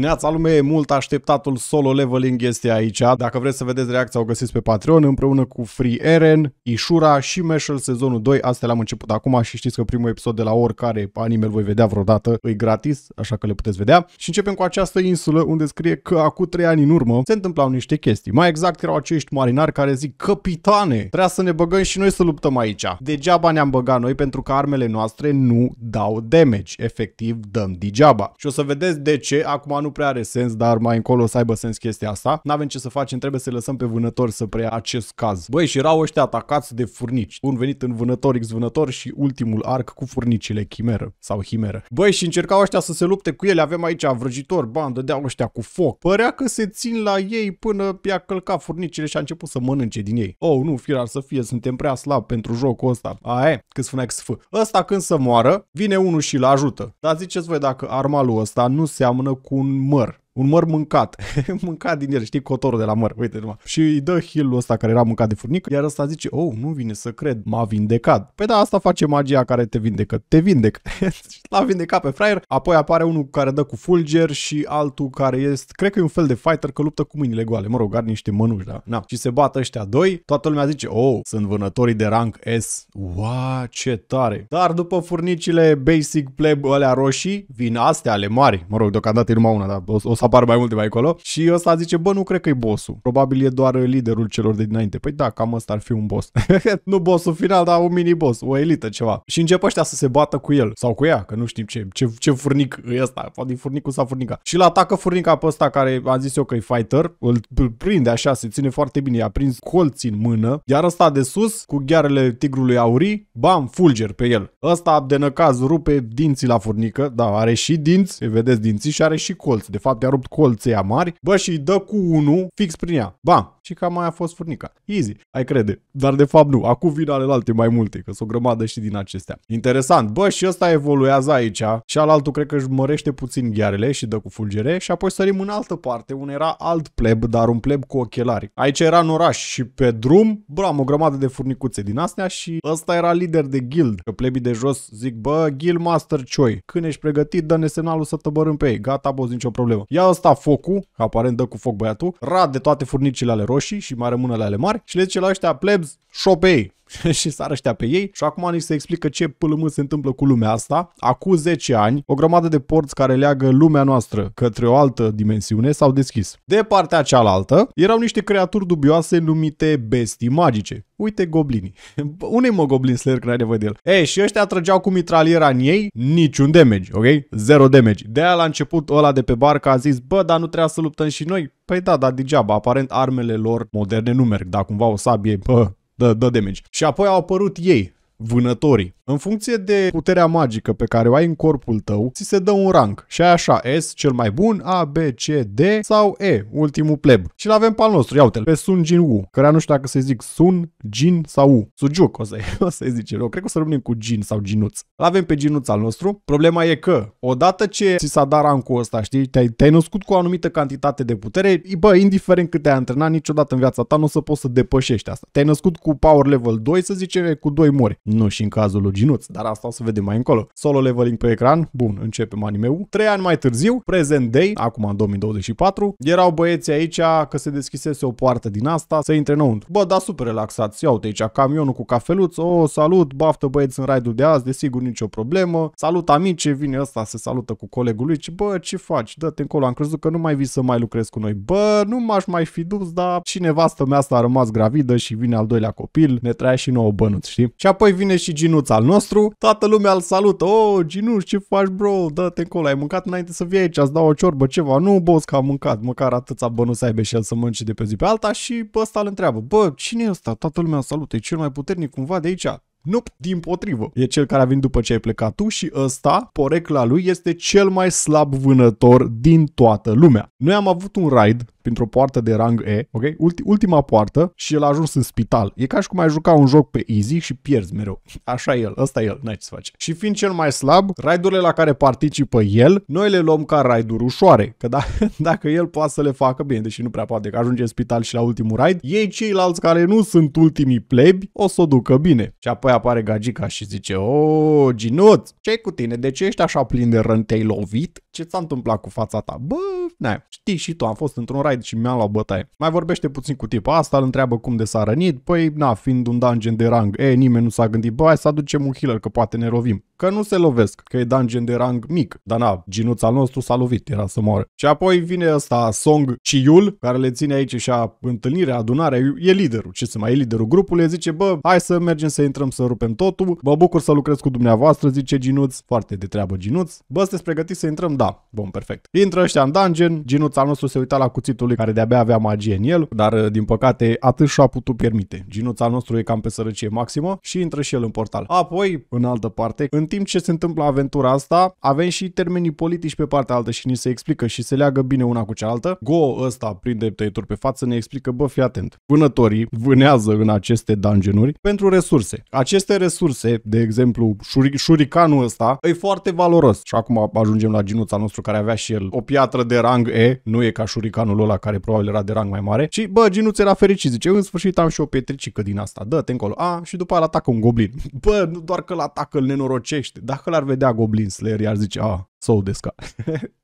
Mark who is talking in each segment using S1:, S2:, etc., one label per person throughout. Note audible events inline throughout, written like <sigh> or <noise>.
S1: Neața lume, mult așteptatul solo leveling este aici. Dacă vreți să vedeți reacția, o găsiți pe Patreon împreună cu Free Eren, Ishura și Meshul sezonul 2. Asta l-am început acum și știți că primul episod de la oricare anime îl voi vedea vreodată, e gratis, așa că le puteți vedea. Și începem cu această insulă unde scrie că acum 3 ani în urmă se întâmplau niște chestii. Mai exact erau acești marinari care zic, capitane, trebuie să ne băgăm și noi să luptăm aici. Degeaba ne-am băgat noi pentru că armele noastre nu dau damage, efectiv dăm degeaba. Și o să vedeți de ce, acum nu nu prea are sens, dar mai încolo o să aibă sens chestia asta. N-avem ce să facem, trebuie să lăsăm pe vânător să preia acest caz. Băi, și erau ăștia atacați de furnici. Un venit în vânător, X vânător și ultimul arc cu furnicile chimeră sau himeră. Băi, și încercau ăștia să se lupte cu ele, avem aici vrăjitor, bandă de ăștia cu foc. Părea că se țin la ei până i-a călcat furnicile și a început să mănânce din ei. Oh, nu, firar să fie, suntem prea slab pentru jocul ăsta. e, cât spunea XF. Ăsta când să moară, vine unul și-l ajută. Dar ziceți voi dacă armalul ăsta nu seamănă cu un More. măr. un măr mâncat. <laughs> mâncat din el, știi, cotorul de la măr, uite numai. Și îi dă hilul ăsta care era mâncat de furnică, iar ăsta zice, oh, nu vine să cred, m-a vindecat. Păi da, asta face magia care te vindecă, te vindec. <laughs> L-a vindecat pe fraier, apoi apare unul care dă cu fulger și altul care este, cred că e un fel de fighter că luptă cu mâinile goale, mă rog, are niște mănuși, da. Na. Și se bat ăștia doi, toată lumea zice, oh, sunt vânătorii de rang S. Ua, ce tare! Dar după furnicile basic pleb alea roșii, vin astea ale mari, mă rog, deocamdată e numai una, dar o, o să apar mai multe mai acolo. Și ăsta zice, bă, nu cred că e bossul. Probabil e doar liderul celor de dinainte. Păi da, cam ăsta ar fi un boss. <laughs> nu bossul final, dar un mini-boss, o elită, ceva. Și începe ăștia să se bată cu el sau cu ea, că nu știm ce, ce, ce furnic e ăsta. Poate furnicul sau furnica. Și la atacă furnica pe ăsta care a zis eu că e fighter, îl, îl prinde așa, se ține foarte bine, i-a prins colții în mână, iar ăsta de sus, cu ghearele tigrului aurii, bam, fulger pe el. Ăsta de năcaz rupe dinții la furnică, da, are și dinți, vedeți dinții și are și colți. De fapt, a rupt colții mari, bă, și dă cu unul fix prin ea. Ba, Și cam mai a fost furnica. Easy, ai crede. Dar de fapt nu, acum vin alte mai multe, că sunt o grămadă și din acestea. Interesant, bă, și ăsta evoluează aici, și altul cred că își mărește puțin ghearele și dă cu fulgere și apoi sărim în altă parte, unde era alt pleb, dar un pleb cu ochelari. Aici era în oraș și pe drum, bă, am o grămadă de furnicuțe din astea și ăsta era lider de guild, că plebii de jos zic, bă, guild master Choi. când ești pregătit, dă-ne semnalul să tăbărâm pe ei, gata, boz, nicio problemă. Ia asta focul, aparent dă cu foc băiatul, rad de toate furnicile ale roșii și mai rămână ale mari și le zice la ăștia plebs, șopei, <laughs> și s-ar ăștia pe ei și acum ni se explică ce pâlmă se întâmplă cu lumea asta. Acum 10 ani, o grămadă de porți care leagă lumea noastră către o altă dimensiune s-au deschis. De partea cealaltă, erau niște creaturi dubioase numite bestii magice, uite goblinii. <laughs> Unei mă goblin slayer când ai nevoie de el? Ei, și ăștia trăgeau cu mitraliera în ei, niciun damage, ok? Zero damage. De aia la început ăla de pe barcă a zis, bă, dar nu trebuia să luptăm și noi? Păi da, dar degeaba, aparent armele lor moderne nu merg, dar cumva o sabie, bă, dă, dă damage. Și apoi au apărut ei, vânătorii. În funcție de puterea magică pe care o ai în corpul tău, ți se dă un rang și ai așa S cel mai bun, A, B, C, D sau E, ultimul pleb. Și l-avem pe al nostru, ia uite pe Sun Jin Wu, care nu știu dacă să zic Sun, Jin sau U. Sujuk o să-i, să <laughs> zice eu cred că o să rămânem cu Jin sau Ginuț. L-avem pe Ginuț al nostru, problema e că odată ce ți s-a dat rangul ăsta, știi, te-ai, te născut cu o anumită cantitate de putere, bă, indiferent cât te-ai antrenat, niciodată în viața ta nu o să poți să depășești asta. Te-ai născut cu power level 2, să zicem, cu 2 mori. Nu și în cazul lui Ginuț, dar asta o să vedem mai încolo. Solo leveling pe ecran, bun, începem anime-ul. Trei ani mai târziu, present day, acum în 2024, erau băieții aici că se deschisese o poartă din asta să intre înăuntru. Bă, da, super relaxați, ia uite aici, camionul cu cafeluț, o, oh, salut, baftă băieți în raidul de azi, desigur nicio problemă, salut amice, vine ăsta, se salută cu colegul lui, ce bă, ce faci, dă-te încolo, am crezut că nu mai vii să mai lucrezi cu noi, bă, nu m-aș mai fi dus, dar cineva mea asta a rămas gravidă și vine al doilea copil, ne trăia și nouă bănuți, știi? Și apoi vine și Ginuț al nostru, toată lumea îl salută, o, oh, Ginuț, ce faci bro, dă-te încolo, ai mâncat înainte să vii aici, îți dau o ciorbă, ceva, nu, boss, că am mâncat, măcar atâția bă, nu să aibă și el să mănânce de pe zi pe alta și pe ăsta îl întreabă, bă, cine e ăsta, toată lumea îl salută, e cel mai puternic cumva de aici, nu, nope, din potrivă. E cel care a venit după ce ai plecat tu și ăsta, porecla lui, este cel mai slab vânător din toată lumea. Noi am avut un raid printr-o poartă de rang E, ok? Ulti- ultima poartă și el a ajuns în spital. E ca și cum ai juca un joc pe easy și pierzi mereu. <laughs> Așa e el, ăsta e el, n-ai ce să faci. Și fiind cel mai slab, raidurile la care participă el, noi le luăm ca raiduri ușoare. Că da, <laughs> dacă el poate să le facă bine, deși nu prea poate, că ajunge în spital și la ultimul raid, ei ceilalți care nu sunt ultimii plebi o să o ducă bine. Și apoi apoi apare Gagica și zice, o, oh, ginut. ce cu tine? De ce ești așa plin de rând? Te-ai lovit? Ce ți-a întâmplat cu fața ta? Bă, na, știi și tu, am fost într-un raid și mi-am luat bătaie. Mai vorbește puțin cu tipul asta, îl întreabă cum de s-a rănit, păi, na, fiind un dungeon de rang, e, nimeni nu s-a gândit, bă, hai să aducem un healer, că poate ne lovim că nu se lovesc, că e dungeon de rang mic. Dar na, ginuța al nostru s-a lovit, era să moară. Și apoi vine ăsta Song Chiul, care le ține aici și a întâlnirea, adunarea, e liderul, ce să mai e liderul grupului, zice, bă, hai să mergem să intrăm să rupem totul, bă, bucur să lucrez cu dumneavoastră, zice Ginuț, foarte de treabă Ginuț, bă, sunteți pregătiți să intrăm? Da, bun, perfect. Intră ăștia în dungeon, Ginuț al nostru se uita la cuțitul lui care de-abia avea magie în el, dar ă, din păcate atât și-a putut permite. Ginuț al nostru e cam pe sărăcie maximă și intră și el în portal. Apoi, în altă parte, în timp ce se întâmplă aventura asta, avem și termenii politici pe partea altă și ni se explică și se leagă bine una cu cealaltă. Go ăsta prinde tăieturi pe față, ne explică, bă, fii atent, vânătorii vânează în aceste dungeonuri pentru resurse. Aceste resurse, de exemplu, șuri, șuricanul ăsta, e foarte valoros. Și acum ajungem la ginuța nostru care avea și el o piatră de rang E, nu e ca șuricanul ăla care probabil era de rang mai mare, și bă, ginuț era fericit, zice, în sfârșit am și o pietricică din asta, dă-te încolo, a, și după aia atacă un goblin. <laughs> Bă, nu doar că l atacă, îl nenoroce, greșește. Dacă l-ar vedea Goblin Slayer, i-ar zice, ah, o desca.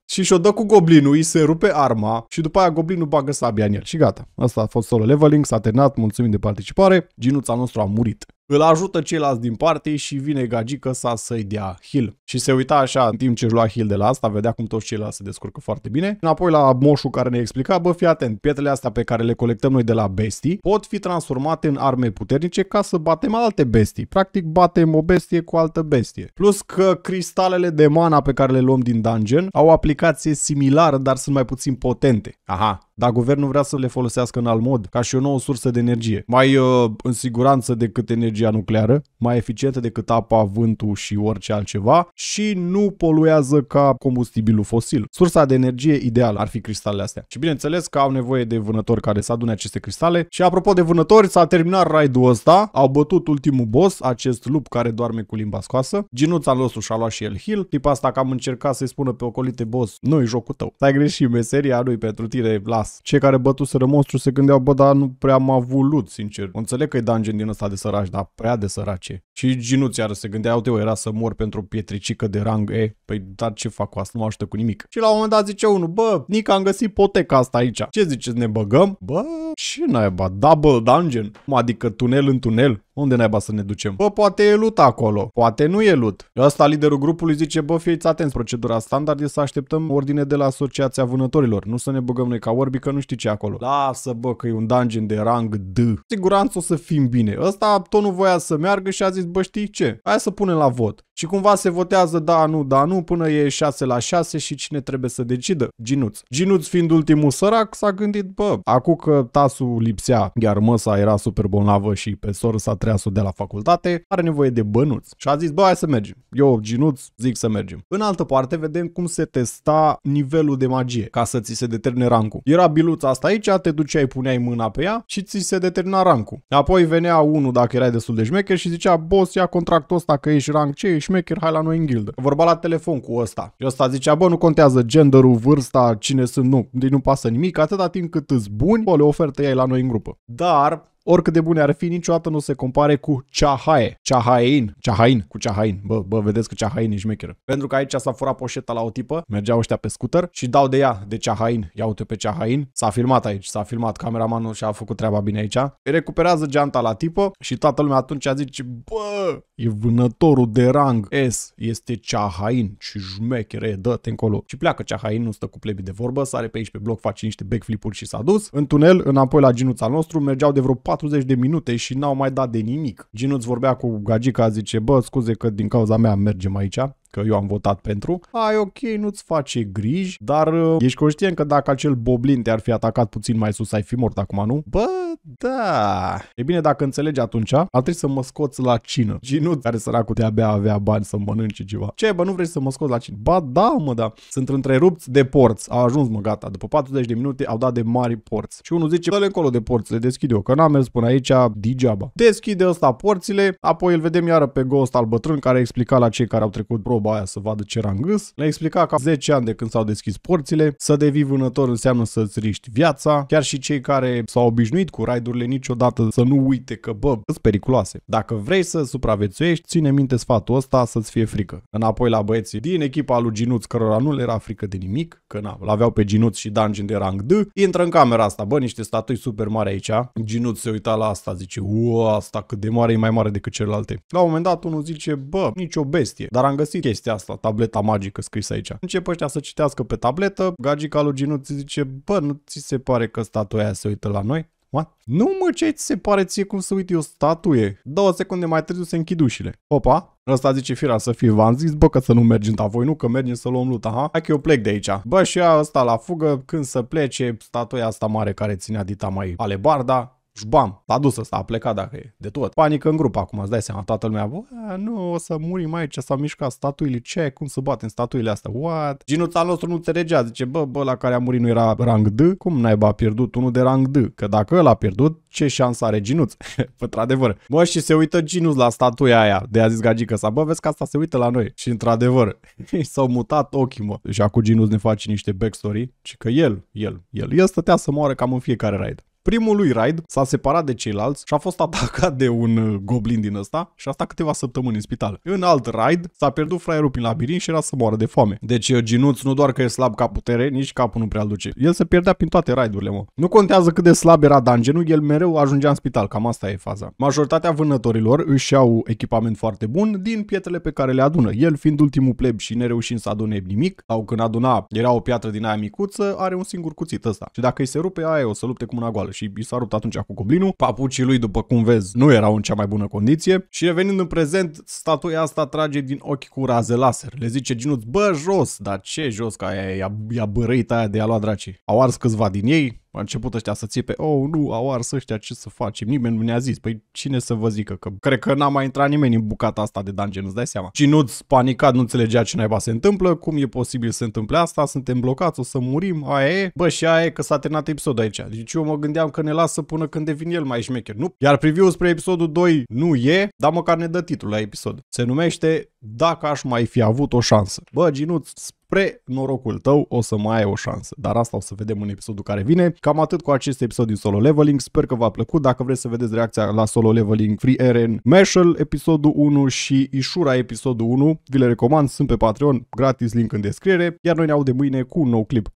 S1: <laughs> și și-o dă cu goblinul, îi se rupe arma și după aia goblinul bagă sabia în el și gata. Asta a fost solo leveling, s-a terminat, mulțumim de participare, ginuța nostru a murit îl ajută ceilalți din parte și vine gagică sa să-i dea heal. Și se uita așa în timp ce își lua heal de la asta, vedea cum toți ceilalți se descurcă foarte bine. Înapoi la moșul care ne explica, bă, fii atent, pietrele astea pe care le colectăm noi de la bestii pot fi transformate în arme puternice ca să batem alte bestii. Practic batem o bestie cu altă bestie. Plus că cristalele de mana pe care le luăm din dungeon au aplicație similară, dar sunt mai puțin potente. Aha, dar guvernul vrea să le folosească în alt mod, ca și o nouă sursă de energie. Mai uh, în siguranță decât energia nucleară, mai eficientă decât apa, vântul și orice altceva și nu poluează ca combustibilul fosil. Sursa de energie ideală ar fi cristalele astea. Și bineînțeles că au nevoie de vânători care să adune aceste cristale. Și apropo de vânători, s-a terminat raidul ăsta, au bătut ultimul boss, acest lup care doarme cu limba scoasă. Ginuța nostru și-a luat și el heal. Tipa asta că am încercat să-i spună pe ocolite boss, nu-i jocul tău. Ai greșit meseria lui pentru tine, la pas. Cei care bătuseră monstru se gândeau, bă, dar nu prea am avut sincer. Înțeleg că e dungeon din ăsta de săraci, dar prea de sărace. Și ginuți iară se gândeau, uite, era să mor pentru o pietricică de rang E. Păi, dar ce fac cu asta? Nu ajută cu nimic. Și la un moment dat zice unul, bă, Nica, am găsit poteca asta aici. Ce ziceți, ne băgăm? Bă, și naiba, double dungeon? Adică tunel în tunel? Unde naiba să ne ducem? Bă, poate e lut acolo. Poate nu e lut. Ăsta, liderul grupului, zice, bă, fiți atenți, procedura standard e să așteptăm ordine de la Asociația Vânătorilor. Nu să ne băgăm noi ca orbi, că nu știi ce acolo. Lasă, bă, că e un dungeon de rang D. Siguranță o să fim bine. Ăsta tot nu voia să meargă și a zis, bă, știi ce? Hai să punem la vot. Și cumva se votează da, nu, da, nu, până e 6 la 6 și cine trebuie să decidă? Ginuț. Ginuț fiind ultimul sărac, s-a gândit, bă, acum că tasul lipsea, iar măsa era super bolnavă și pe soră s-a treasul de la facultate, are nevoie de bănuți. Și a zis, bă, hai să mergem. Eu, Ginuț, zic să mergem. În altă parte, vedem cum se testa nivelul de magie, ca să ți se determine rancul. Era biluța asta aici, te duceai, puneai mâna pe ea și ți se determina rancul. Apoi venea unul dacă erai destul de șmecher și zicea, boss, ia contractul ăsta că ești rank ce, șmecher, hai la noi în ghildă. Vorba la telefon cu ăsta. Și ăsta zicea, bă, nu contează genderul, vârsta, cine sunt, nu. Deci nu pasă nimic, atâta timp cât îți buni, bă, le ofertă ei la noi în grupă. Dar oricât de bune ar fi, niciodată nu se compare cu Ceahae, chahain, Ceahain, cu Ceahain. Bă, bă, vedeți că Ceahain e șmecheră. Pentru că aici s-a furat poșeta la o tipă, mergeau ăștia pe scooter și dau de ea, de Ceahain, ia uite pe Ceahain. S-a filmat aici, s-a filmat, cameramanul și-a făcut treaba bine aici. Îi recuperează geanta la tipă și toată lumea atunci zice, bă, e vânătorul de rang S, este Ceahain și șmechere, dă-te încolo. Și pleacă Ceahain, nu stă cu plebi de vorbă, sare pe aici pe bloc, face niște backflip-uri și s-a dus. În tunel, înapoi la ginuța nostru, mergeau de vreo 40 de minute și n-au mai dat de nimic. Ginuț vorbea cu gagica, zice, bă, scuze că din cauza mea mergem aici că eu am votat pentru, ai ok, nu-ți face griji, dar uh, ești conștient că dacă acel boblin te-ar fi atacat puțin mai sus, ai fi mort acum, nu? Bă, da. E bine, dacă înțelegi atunci, ar trebui să mă scoți la cină. Ginuț, care săracul de-abia avea bani să mănânce ceva. Ce, bă, nu vrei să mă scoți la cină? Ba, da, mă, da. Sunt întrerupți de porți. Au ajuns, mă, gata. După 40 de minute au dat de mari porți. Și unul zice, dă-le încolo de porți, le deschid eu, că n-am mers până aici degeaba. Deschide ăsta porțile, apoi îl vedem iară pe ghost al bătrân care explicat la cei care au trecut pro roba aia să vadă ce era Le-a explicat că 10 ani de când s-au deschis porțile, să devii vânător înseamnă să-ți riști viața, chiar și cei care s-au obișnuit cu raidurile niciodată să nu uite că, bă, sunt periculoase. Dacă vrei să supraviețuiești, ține minte sfatul ăsta să-ți fie frică. Înapoi la băieții din echipa lui Ginuț, cărora nu le era frică de nimic, că na, l-aveau pe Ginuț și Dungeon de rang D, intră în camera asta, bă, niște statui super mari aici. Ginuț se uita la asta, zice, uau, asta cât de mare e mai mare decât celelalte. La un moment dat unul zice, bă, nicio bestie, dar am găsit chestia chestia asta, tableta magică scrisă aici. Începe ăștia să citească pe tabletă, gagica lui ți zice, bă, nu ți se pare că statuia se uită la noi? What? Nu mă, ce ți se pare ție cum să uite o statuie? Două secunde mai târziu se închid ușile. Opa, Ăsta zice fira să fie v-am zis, bă, că să nu mergi în voi nu, că mergem să luăm luta, ha? Hai că eu plec de aici. Bă, și ăsta la fugă, când să plece, statuia asta mare care ținea dita mai alebarda, bam, s-a dus ăsta, a plecat dacă e, de tot. Panică în grup acum, îți dai seama, toată lumea, bă, nu, o să murim aici, s-au mișcat statuile, ce, cum să batem statuile astea, what? Ginuța nostru nu înțelegea, zice, bă, bă, la care a murit nu era rang D, cum naiba a pierdut unul de rang D? Că dacă l a pierdut, ce șansă are Ginuț? <laughs> într-adevăr. Bă, și se uită Ginuț la statuia aia, de a zis gagică sa, bă, vezi că asta se uită la noi. Și într-adevăr, <laughs> s-au mutat ochii, mă. Și acum Ginuț ne face niște backstory, și că el, el, el, el stătea să moară cam în fiecare raid. Primul lui Raid s-a separat de ceilalți și a fost atacat de un uh, goblin din ăsta și asta câteva săptămâni în spital. În alt Raid s-a pierdut fraierul prin labirint și era să moară de foame. Deci uh, Ginuț nu doar că e slab ca putere, nici capul nu prea duce. El se pierdea prin toate raidurile, mă. Nu contează cât de slab era dungeonul, el mereu ajungea în spital, cam asta e faza. Majoritatea vânătorilor își au echipament foarte bun din pietrele pe care le adună. El fiind ultimul pleb și nereușind să adune nimic, sau când aduna era o piatră din aia micuță, are un singur cuțit ăsta. Și dacă îi se rupe aia, o să lupte cu mâna goală și i s-a rupt atunci cu goblinul. Papucii lui, după cum vezi, nu erau în cea mai bună condiție și revenind în prezent, statuia asta trage din ochi cu raze laser. Le zice Ginuț, bă, jos, dar ce jos, că aia i-a, i-a aia de a lua dracii. Au ars câțiva din ei, a început ăștia să țipe, oh, nu, au ars ăștia, ce să facem? Nimeni nu ne-a zis. Păi cine să vă zică? Că cred că n-a mai intrat nimeni în bucata asta de dungeon, îți dai seama. Și nu panicat, nu înțelegea ce naiba se întâmplă, cum e posibil să se întâmple asta, suntem blocați, o să murim, aia e. Bă, și aia e că s-a terminat episodul aici. Deci eu mă gândeam că ne lasă până când devin el mai șmecher, nu? Iar preview spre episodul 2 nu e, dar măcar ne dă titlul la episod. Se numește dacă aș mai fi avut o șansă. Bă, Ginuț, spre norocul tău o să mai ai o șansă, dar asta o să vedem în episodul care vine. Cam atât cu acest episod din Solo Leveling, sper că v-a plăcut. Dacă vreți să vedeți reacția la Solo Leveling Free RN, Mashal episodul 1 și Ișura episodul 1, vi le recomand, sunt pe Patreon, gratis, link în descriere, iar noi ne audem mâine cu un nou clip.